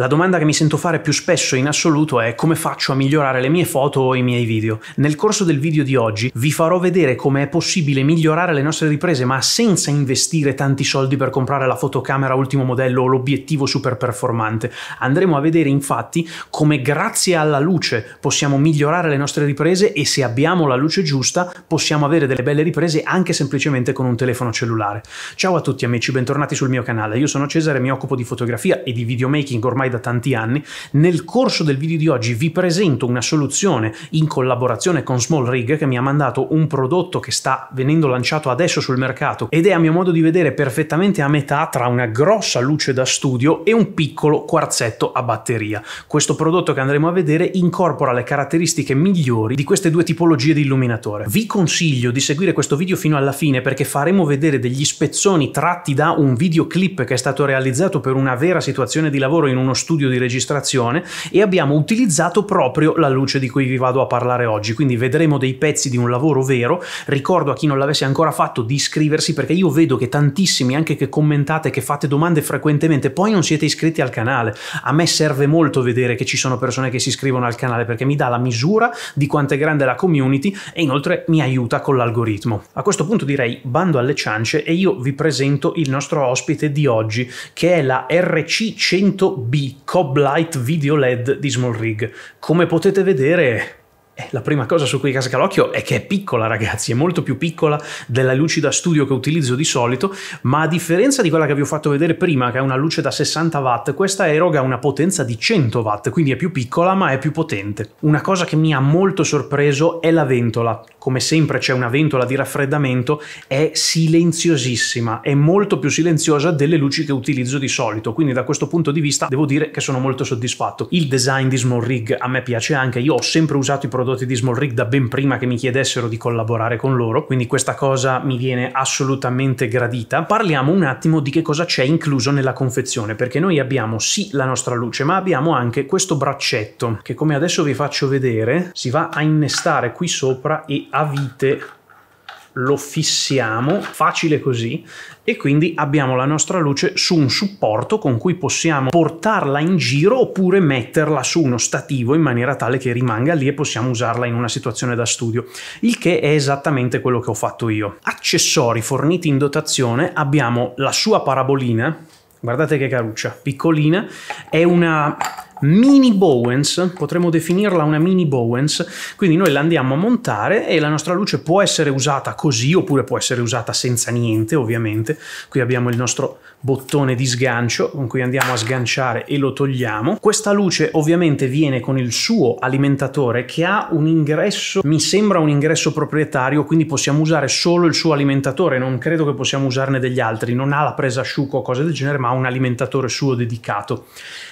La domanda che mi sento fare più spesso in assoluto è come faccio a migliorare le mie foto o i miei video. Nel corso del video di oggi vi farò vedere come è possibile migliorare le nostre riprese ma senza investire tanti soldi per comprare la fotocamera ultimo modello o l'obiettivo super performante. Andremo a vedere infatti come grazie alla luce possiamo migliorare le nostre riprese e se abbiamo la luce giusta possiamo avere delle belle riprese anche semplicemente con un telefono cellulare. Ciao a tutti amici, bentornati sul mio canale. Io sono Cesare, mi occupo di fotografia e di videomaking ormai da tanti anni, nel corso del video di oggi vi presento una soluzione in collaborazione con Small Rig che mi ha mandato un prodotto che sta venendo lanciato adesso sul mercato ed è a mio modo di vedere perfettamente a metà tra una grossa luce da studio e un piccolo quarzetto a batteria. Questo prodotto che andremo a vedere incorpora le caratteristiche migliori di queste due tipologie di illuminatore. Vi consiglio di seguire questo video fino alla fine perché faremo vedere degli spezzoni tratti da un videoclip che è stato realizzato per una vera situazione di lavoro in uno studio di registrazione e abbiamo utilizzato proprio la luce di cui vi vado a parlare oggi, quindi vedremo dei pezzi di un lavoro vero, ricordo a chi non l'avesse ancora fatto di iscriversi perché io vedo che tantissimi, anche che commentate, che fate domande frequentemente, poi non siete iscritti al canale, a me serve molto vedere che ci sono persone che si iscrivono al canale perché mi dà la misura di quanto è grande la community e inoltre mi aiuta con l'algoritmo. A questo punto direi bando alle ciance e io vi presento il nostro ospite di oggi che è la RC100B di Cob Light Video LED di Small Rig. Come potete vedere eh, la prima cosa su cui casca l'occhio è che è piccola, ragazzi, è molto più piccola della luce da studio che utilizzo di solito, ma a differenza di quella che vi ho fatto vedere prima, che è una luce da 60 watt, questa eroga una potenza di 100 watt, quindi è più piccola ma è più potente. Una cosa che mi ha molto sorpreso è la ventola. Come sempre c'è una ventola di raffreddamento, è silenziosissima, è molto più silenziosa delle luci che utilizzo di solito, quindi da questo punto di vista devo dire che sono molto soddisfatto. Il design di Small Rig a me piace anche, io ho sempre usato i prodotti prodotti di Small Rig da ben prima che mi chiedessero di collaborare con loro, quindi questa cosa mi viene assolutamente gradita. Parliamo un attimo di che cosa c'è incluso nella confezione, perché noi abbiamo sì la nostra luce, ma abbiamo anche questo braccetto che come adesso vi faccio vedere si va a innestare qui sopra e a vite lo fissiamo, facile così, e quindi abbiamo la nostra luce su un supporto con cui possiamo portarla in giro oppure metterla su uno stativo in maniera tale che rimanga lì e possiamo usarla in una situazione da studio, il che è esattamente quello che ho fatto io. Accessori forniti in dotazione abbiamo la sua parabolina, guardate che caruccia, piccolina, è una mini Bowens, potremmo definirla una mini Bowens, quindi noi la andiamo a montare e la nostra luce può essere usata così oppure può essere usata senza niente ovviamente, qui abbiamo il nostro bottone di sgancio con cui andiamo a sganciare e lo togliamo, questa luce ovviamente viene con il suo alimentatore che ha un ingresso, mi sembra un ingresso proprietario, quindi possiamo usare solo il suo alimentatore, non credo che possiamo usarne degli altri, non ha la presa asciugo o cose del genere ma ha un alimentatore suo dedicato.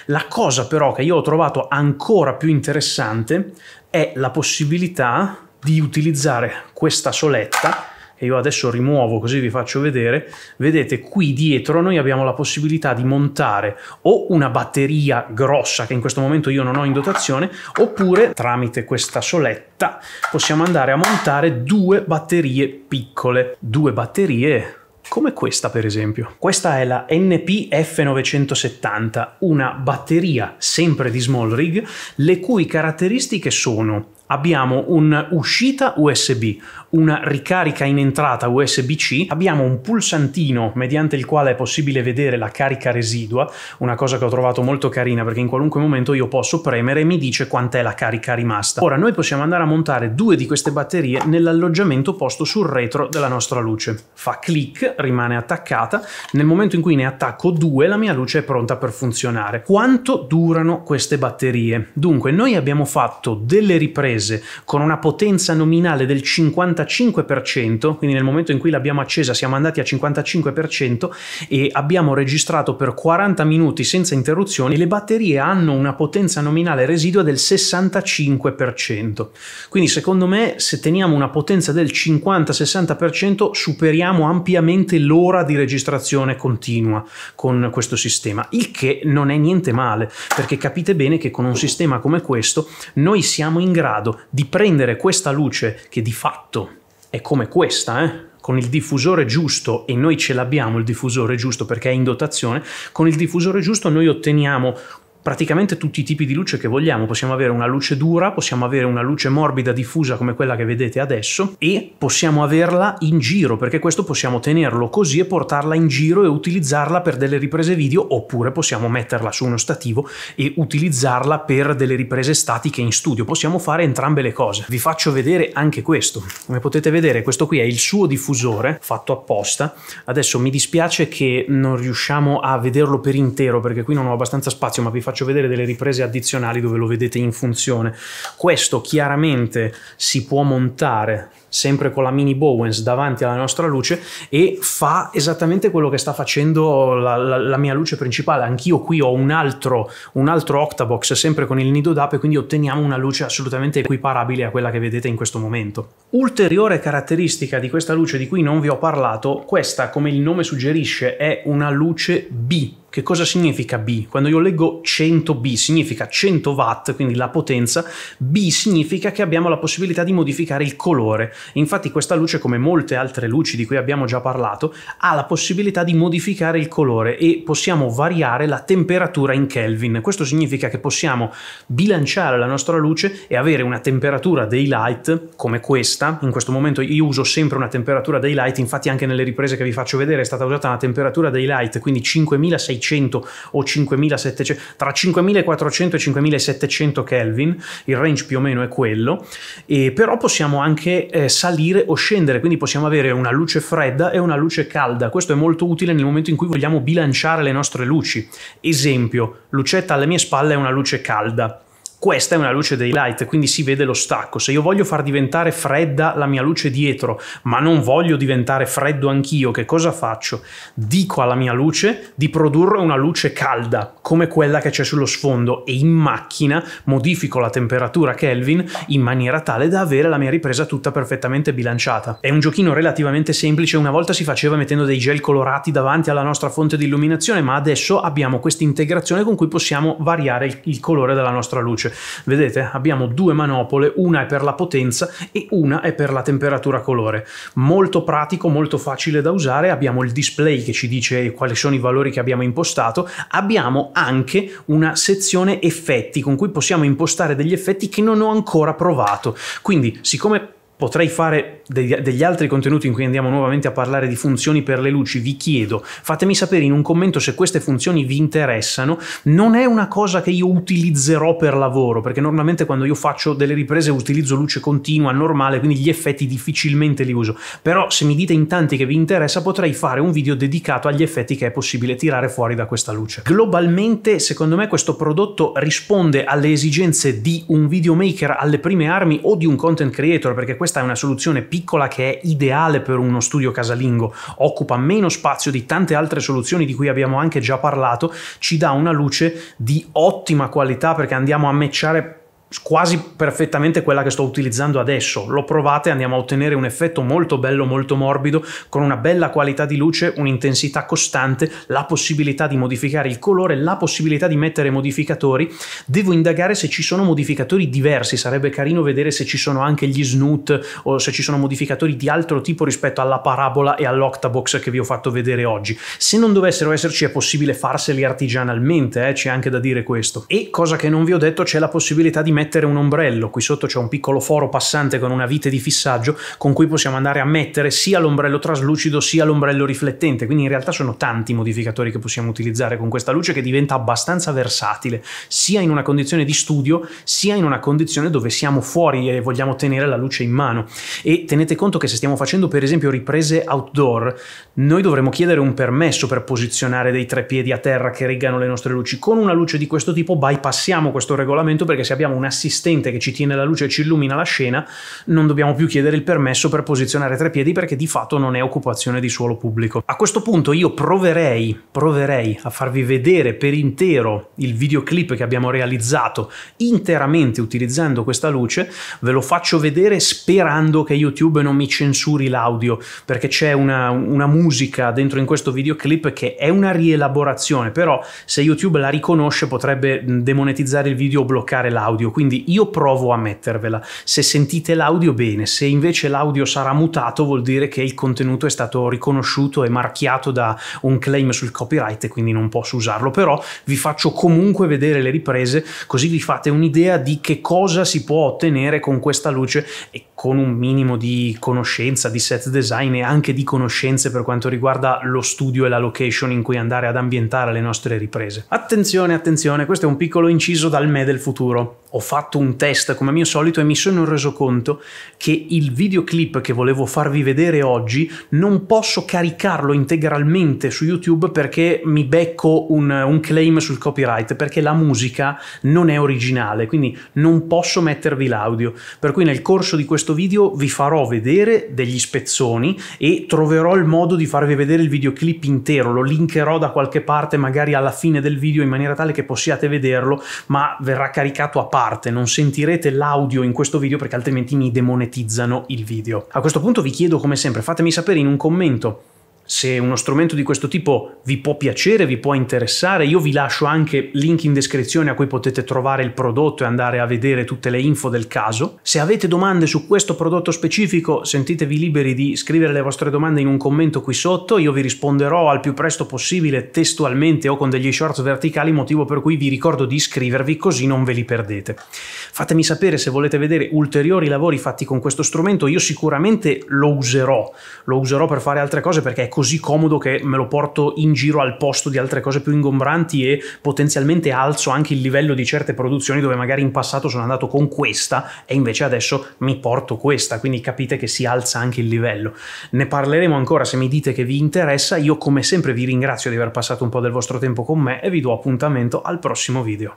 La cosa però che che io ho trovato ancora più interessante è la possibilità di utilizzare questa soletta che io adesso rimuovo così vi faccio vedere vedete qui dietro noi abbiamo la possibilità di montare o una batteria grossa che in questo momento io non ho in dotazione oppure tramite questa soletta possiamo andare a montare due batterie piccole due batterie come questa per esempio. Questa è la NPF970, una batteria sempre di small rig, le cui caratteristiche sono abbiamo un'uscita USB, una ricarica in entrata USB-C, abbiamo un pulsantino mediante il quale è possibile vedere la carica residua, una cosa che ho trovato molto carina perché in qualunque momento io posso premere e mi dice quant'è la carica rimasta. Ora noi possiamo andare a montare due di queste batterie nell'alloggiamento posto sul retro della nostra luce. Fa clic, rimane attaccata, nel momento in cui ne attacco due la mia luce è pronta per funzionare. Quanto durano queste batterie? Dunque noi abbiamo fatto delle riprese paese con una potenza nominale del 55%, quindi nel momento in cui l'abbiamo accesa siamo andati a 55% e abbiamo registrato per 40 minuti senza interruzioni, le batterie hanno una potenza nominale residua del 65%. Quindi secondo me se teniamo una potenza del 50-60% superiamo ampiamente l'ora di registrazione continua con questo sistema, il che non è niente male, perché capite bene che con un sistema come questo noi siamo in grado grado di prendere questa luce che di fatto è come questa, eh? con il diffusore giusto, e noi ce l'abbiamo il diffusore giusto perché è in dotazione, con il diffusore giusto noi otteniamo praticamente tutti i tipi di luce che vogliamo. Possiamo avere una luce dura, possiamo avere una luce morbida diffusa come quella che vedete adesso e possiamo averla in giro perché questo possiamo tenerlo così e portarla in giro e utilizzarla per delle riprese video oppure possiamo metterla su uno stativo e utilizzarla per delle riprese statiche in studio. Possiamo fare entrambe le cose. Vi faccio vedere anche questo. Come potete vedere questo qui è il suo diffusore fatto apposta. Adesso mi dispiace che non riusciamo a vederlo per intero perché qui non ho abbastanza spazio ma vi faccio faccio vedere delle riprese addizionali dove lo vedete in funzione. Questo chiaramente si può montare sempre con la mini Bowens davanti alla nostra luce e fa esattamente quello che sta facendo la, la, la mia luce principale. Anch'io qui ho un altro, un altro Octabox sempre con il nido d'ape, quindi otteniamo una luce assolutamente equiparabile a quella che vedete in questo momento. Ulteriore caratteristica di questa luce di cui non vi ho parlato, questa come il nome suggerisce è una luce B, che cosa significa B? Quando io leggo 100 B significa 100 watt, quindi la potenza, B significa che abbiamo la possibilità di modificare il colore. Infatti questa luce, come molte altre luci di cui abbiamo già parlato, ha la possibilità di modificare il colore e possiamo variare la temperatura in Kelvin. Questo significa che possiamo bilanciare la nostra luce e avere una temperatura dei light come questa. In questo momento io uso sempre una temperatura dei light, infatti anche nelle riprese che vi faccio vedere è stata usata una temperatura dei light, quindi 5600 o 5700, tra 5400 e 5700 Kelvin, il range più o meno è quello, e però possiamo anche eh, salire o scendere, quindi possiamo avere una luce fredda e una luce calda. Questo è molto utile nel momento in cui vogliamo bilanciare le nostre luci. Esempio, lucetta alle mie spalle è una luce calda questa è una luce dei light, quindi si vede lo stacco. Se io voglio far diventare fredda la mia luce dietro, ma non voglio diventare freddo anch'io, che cosa faccio? Dico alla mia luce di produrre una luce calda, come quella che c'è sullo sfondo, e in macchina modifico la temperatura Kelvin in maniera tale da avere la mia ripresa tutta perfettamente bilanciata. È un giochino relativamente semplice, una volta si faceva mettendo dei gel colorati davanti alla nostra fonte di illuminazione, ma adesso abbiamo questa integrazione con cui possiamo variare il colore della nostra luce luce. Cioè, vedete, abbiamo due manopole, una è per la potenza e una è per la temperatura colore. Molto pratico, molto facile da usare, abbiamo il display che ci dice quali sono i valori che abbiamo impostato, abbiamo anche una sezione effetti con cui possiamo impostare degli effetti che non ho ancora provato. Quindi, siccome potrei fare degli, degli, altri contenuti in cui andiamo nuovamente a parlare di funzioni per le luci, vi chiedo, fatemi sapere in un commento se queste funzioni vi interessano, non è una cosa che io utilizzerò per lavoro, perché normalmente quando io faccio delle riprese utilizzo luce continua, normale, quindi gli effetti difficilmente li uso, però se mi dite in tanti che vi interessa potrei fare un video dedicato agli effetti che è possibile tirare fuori da questa luce. Globalmente, secondo me, questo prodotto risponde alle esigenze di un videomaker alle prime armi o di un content creator, perché questo questa è una soluzione piccola che è ideale per uno studio casalingo, occupa meno spazio di tante altre soluzioni di cui abbiamo anche già parlato, ci dà una luce di ottima qualità perché andiamo a matchare quasi perfettamente quella che sto utilizzando adesso. Lo provate, andiamo a ottenere un effetto molto bello, molto morbido, con una bella qualità di luce, un'intensità costante, la possibilità di modificare il colore, la possibilità di mettere modificatori. Devo indagare se ci sono modificatori diversi, sarebbe carino vedere se ci sono anche gli snoot o se ci sono modificatori di altro tipo rispetto alla parabola e all'octabox che vi ho fatto vedere oggi. Se non dovessero esserci è possibile farseli artigianalmente, eh? c'è anche da dire questo. E cosa che non vi ho detto, c'è la possibilità di mettere un ombrello, qui sotto c'è un piccolo foro passante con una vite di fissaggio con cui possiamo andare a mettere sia l'ombrello traslucido sia l'ombrello riflettente, quindi in realtà sono tanti i modificatori che possiamo utilizzare con questa luce che diventa abbastanza versatile, sia in una condizione di studio, sia in una condizione dove siamo fuori e vogliamo tenere la luce in mano. E tenete conto che se stiamo facendo per esempio riprese outdoor, noi dovremo chiedere un permesso per posizionare dei tre piedi a terra che reggano le nostre luci. Con una luce di questo tipo bypassiamo questo regolamento perché se abbiamo una assistente che ci tiene la luce e ci illumina la scena, non dobbiamo più chiedere il permesso per posizionare tre piedi perché di fatto non è occupazione di suolo pubblico. A questo punto io proverei, proverei a farvi vedere per intero il videoclip che abbiamo realizzato interamente utilizzando questa luce, ve lo faccio vedere sperando che YouTube non mi censuri l'audio perché c'è una, una musica dentro in questo videoclip che è una rielaborazione, però se YouTube la riconosce potrebbe demonetizzare il video o bloccare l'audio, quindi io provo a mettervela. Se sentite l'audio bene, se invece l'audio sarà mutato vuol dire che il contenuto è stato riconosciuto e marchiato da un claim sul copyright e quindi non posso usarlo, però vi faccio comunque vedere le riprese così vi fate un'idea di che cosa si può ottenere con questa luce e con un minimo di conoscenza di set design e anche di conoscenze per quanto riguarda lo studio e la location in cui andare ad ambientare le nostre riprese. Attenzione, attenzione, questo è un piccolo inciso dal me del futuro. Ho fatto un test come mio solito e mi sono reso conto che il videoclip che volevo farvi vedere oggi non posso caricarlo integralmente su YouTube perché mi becco un, un claim sul copyright perché la musica non è originale, quindi non posso mettervi l'audio. Per cui nel corso di questo questo video vi farò vedere degli spezzoni e troverò il modo di farvi vedere il videoclip intero, lo linkerò da qualche parte magari alla fine del video in maniera tale che possiate vederlo, ma verrà caricato a parte, non sentirete l'audio in questo video perché altrimenti mi demonetizzano il video. A questo punto vi chiedo come sempre fatemi sapere in un commento se uno strumento di questo tipo vi può piacere, vi può interessare, io vi lascio anche link in descrizione a cui potete trovare il prodotto e andare a vedere tutte le info del caso. Se avete domande su questo prodotto specifico, sentitevi liberi di scrivere le vostre domande in un commento qui sotto, io vi risponderò al più presto possibile testualmente o con degli short verticali, motivo per cui vi ricordo di iscrivervi così non ve li perdete. Fatemi sapere se volete vedere ulteriori lavori fatti con questo strumento, io sicuramente lo userò, lo userò per fare altre cose perché è così così comodo che me lo porto in giro al posto di altre cose più ingombranti e potenzialmente alzo anche il livello di certe produzioni dove magari in passato sono andato con questa e invece adesso mi porto questa, quindi capite che si alza anche il livello. Ne parleremo ancora se mi dite che vi interessa, io come sempre vi ringrazio di aver passato un po' del vostro tempo con me e vi do appuntamento al prossimo video.